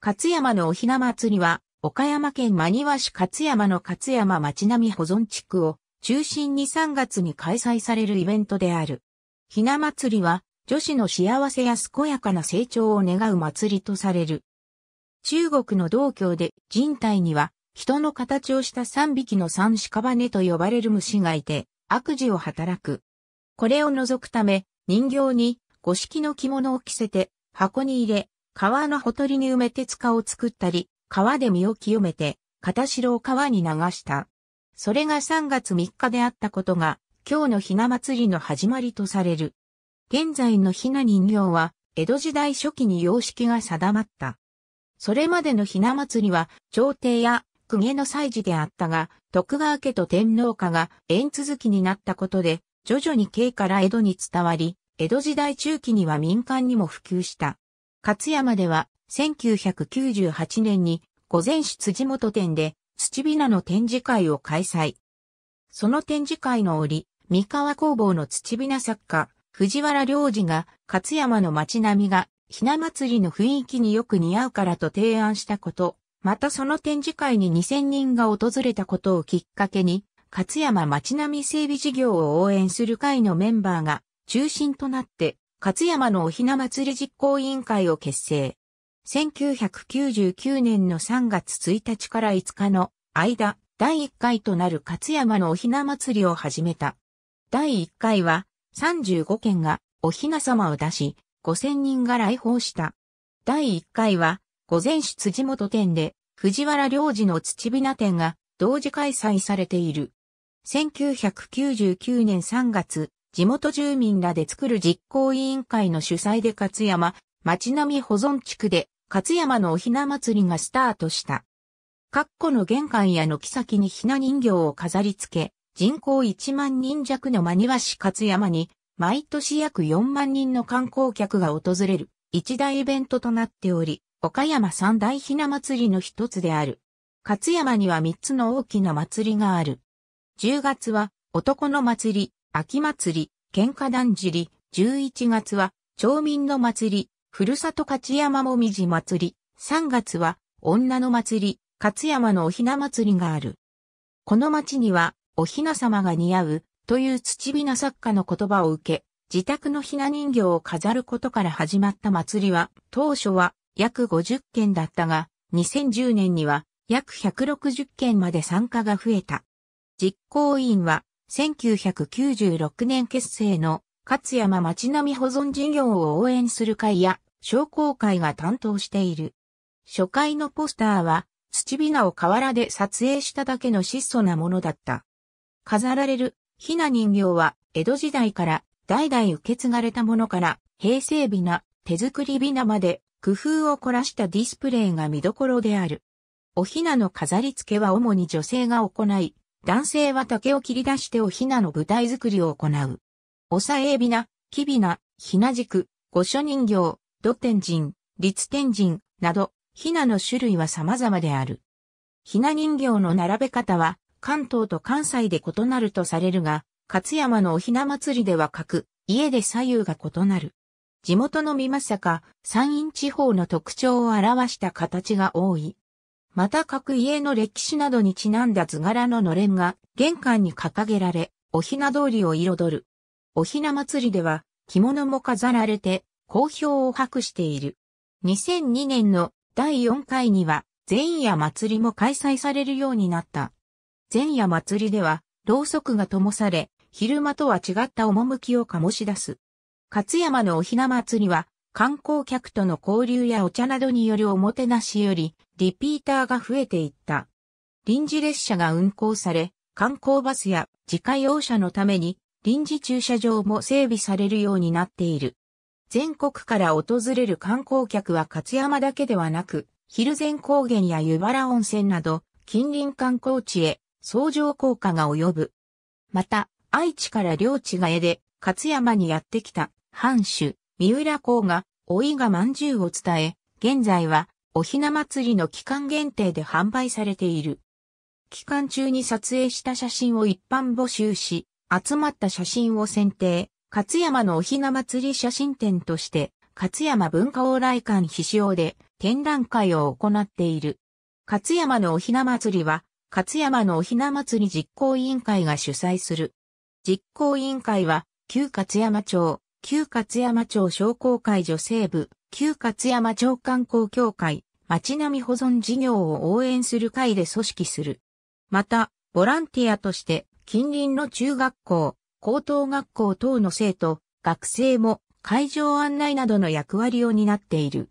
勝山のおひな祭りは、岡山県真庭市勝山の勝山町並み保存地区を中心に3月に開催されるイベントである。ひな祭りは、女子の幸せや健やかな成長を願う祭りとされる。中国の道教で人体には、人の形をした3匹の三屍と呼ばれる虫がいて、悪事を働く。これを除くため、人形に五色の着物を着せて、箱に入れ、川のほとりに埋めて塚を作ったり、川で身を清めて、片城を川に流した。それが3月3日であったことが、今日のひな祭りの始まりとされる。現在のひな人形は、江戸時代初期に様式が定まった。それまでのひな祭りは、朝廷や公家の祭事であったが、徳川家と天皇家が縁続きになったことで、徐々に京から江戸に伝わり、江戸時代中期には民間にも普及した。勝山では、1998年に、午前市辻元店で、土びなの展示会を開催。その展示会の折、三河工房の土びな作家、藤原良二が、勝山の街並みが、ひな祭りの雰囲気によく似合うからと提案したこと、またその展示会に2000人が訪れたことをきっかけに、勝山町並み整備事業を応援する会のメンバーが中心となって勝山のおひな祭り実行委員会を結成。1999年の3月1日から5日の間、第1回となる勝山のおひな祭りを始めた。第1回は35件がおひな様を出し、5000人が来訪した。第1回は、午前市辻元店で、藤原良次の土びな店が同時開催されている。1999年3月、地元住民らで作る実行委員会の主催で勝山、町並み保存地区で勝山のおひな祭りがスタートした。各個の玄関や軒先にひな人形を飾り付け、人口1万人弱の真庭市勝山に、毎年約4万人の観光客が訪れる一大イベントとなっており、岡山三大ひな祭りの一つである。勝山には三つの大きな祭りがある。10月は男の祭り、秋祭り、喧嘩だじり、11月は、町民の祭り、ふるさと勝山もみじ祭り、3月は、女の祭り、勝山のおひな祭りがある。この町には、おひな様が似合う、という土びな作家の言葉を受け、自宅のひな人形を飾ることから始まった祭りは、当初は約50件だったが、2010年には約160件まで参加が増えた。実行委員は1996年結成の勝山町並保存事業を応援する会や商工会が担当している。初回のポスターは土びなを河原で撮影しただけの質素なものだった。飾られるひな人形は江戸時代から代々受け継がれたものから平成びな、手作りびなまで工夫を凝らしたディスプレイが見どころである。おひなの飾り付けは主に女性が行い、男性は竹を切り出しておひなの舞台作りを行う。おさえびな、きびな、ひな軸、御所人形、土天神、立天神など、ひなの種類は様々である。ひな人形の並べ方は、関東と関西で異なるとされるが、勝山のおひな祭りでは各、家で左右が異なる。地元の美まさか、山陰地方の特徴を表した形が多い。また各家の歴史などにちなんだ図柄ののれんが玄関に掲げられ、おひな通りを彩る。おひな祭りでは着物も飾られて好評を博している。2002年の第4回には前夜祭りも開催されるようになった。前夜祭りではろうそくが灯され、昼間とは違った趣を醸し出す。勝山のおひな祭りは観光客との交流やお茶などによるおもてなしより、リピーターが増えていった。臨時列車が運行され、観光バスや自家用車のために臨時駐車場も整備されるようになっている。全国から訪れる観光客は勝山だけではなく、蒜山高原や湯原温泉など近隣観光地へ相乗効果が及ぶ。また、愛知から領地が得で勝山にやってきた、藩主、三浦公が、おいがまんじゅうを伝え、現在は、おひな祭りの期間限定で販売されている。期間中に撮影した写真を一般募集し、集まった写真を選定、勝山のおひな祭り写真展として、勝山文化往来館必勝で展覧会を行っている。勝山のおひな祭りは、勝山のおひな祭り実行委員会が主催する。実行委員会は、旧勝山町、旧勝山町商工会女性部、旧勝山町観光協会、町並み保存事業を応援する会で組織する。また、ボランティアとして、近隣の中学校、高等学校等の生徒、学生も会場案内などの役割を担っている。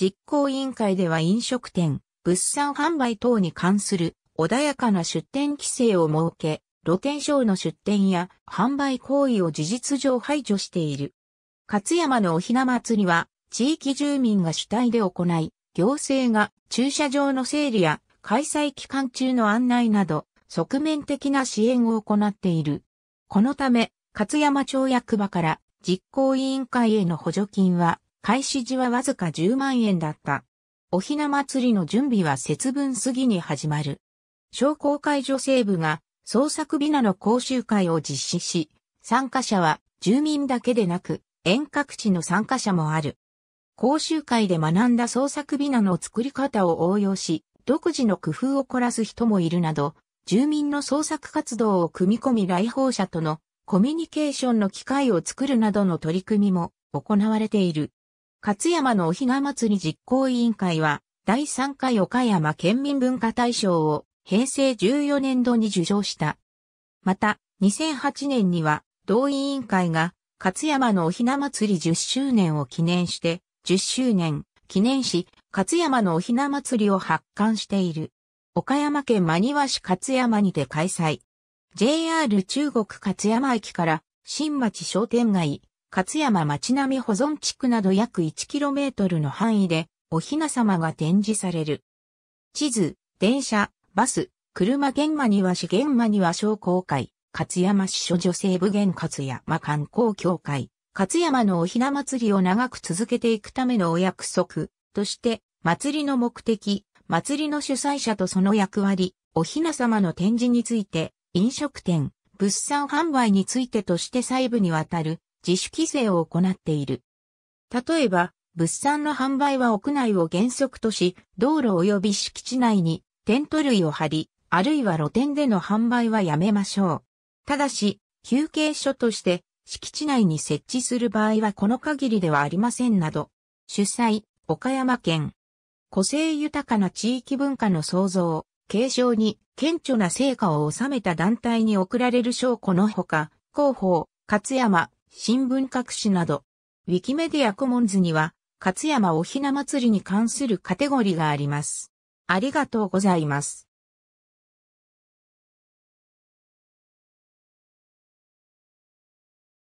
実行委員会では飲食店、物産販売等に関する穏やかな出店規制を設け、露天商の出店や販売行為を事実上排除している。勝山のおひな祭りは、地域住民が主体で行い、行政が駐車場の整理や開催期間中の案内など、側面的な支援を行っている。このため、勝山町役場から実行委員会への補助金は、開始時はわずか10万円だった。おひな祭りの準備は節分過ぎに始まる。商工会女性部が創作ビナの講習会を実施し、参加者は住民だけでなく、遠隔地の参加者もある。講習会で学んだ創作ビナの作り方を応用し、独自の工夫を凝らす人もいるなど、住民の創作活動を組み込み来訪者とのコミュニケーションの機会を作るなどの取り組みも行われている。勝山のおひま祭り実行委員会は、第3回岡山県民文化大賞を平成14年度に受賞した。また、2008年には、同委員会が、勝山のおひな祭り10周年を記念して、10周年記念し、勝山のおひな祭りを発刊している。岡山県真庭市勝山にて開催。JR 中国勝山駅から新町商店街、勝山町並保存地区など約 1km の範囲でおひな様が展示される。地図、電車、バス、車現場には市現場には商工会、勝山市所女性部現勝山観光協会、勝山のおひな祭りを長く続けていくためのお約束として、祭りの目的、祭りの主催者とその役割、おひな様の展示について、飲食店、物産販売についてとして細部にわたる自主規制を行っている。例えば、物産の販売は屋内を原則とし、道路及び敷地内にテント類を張り、あるいは露店での販売はやめましょう。ただし、休憩所として敷地内に設置する場合はこの限りではありませんなど、主催、岡山県。個性豊かな地域文化の創造、継承に顕著な成果を収めた団体に贈られる賞このほか、広報、勝山、新聞各紙など、ウィキメディアコモンズには、勝山おひな祭りに関するカテゴリーがあります。ありがとうございます。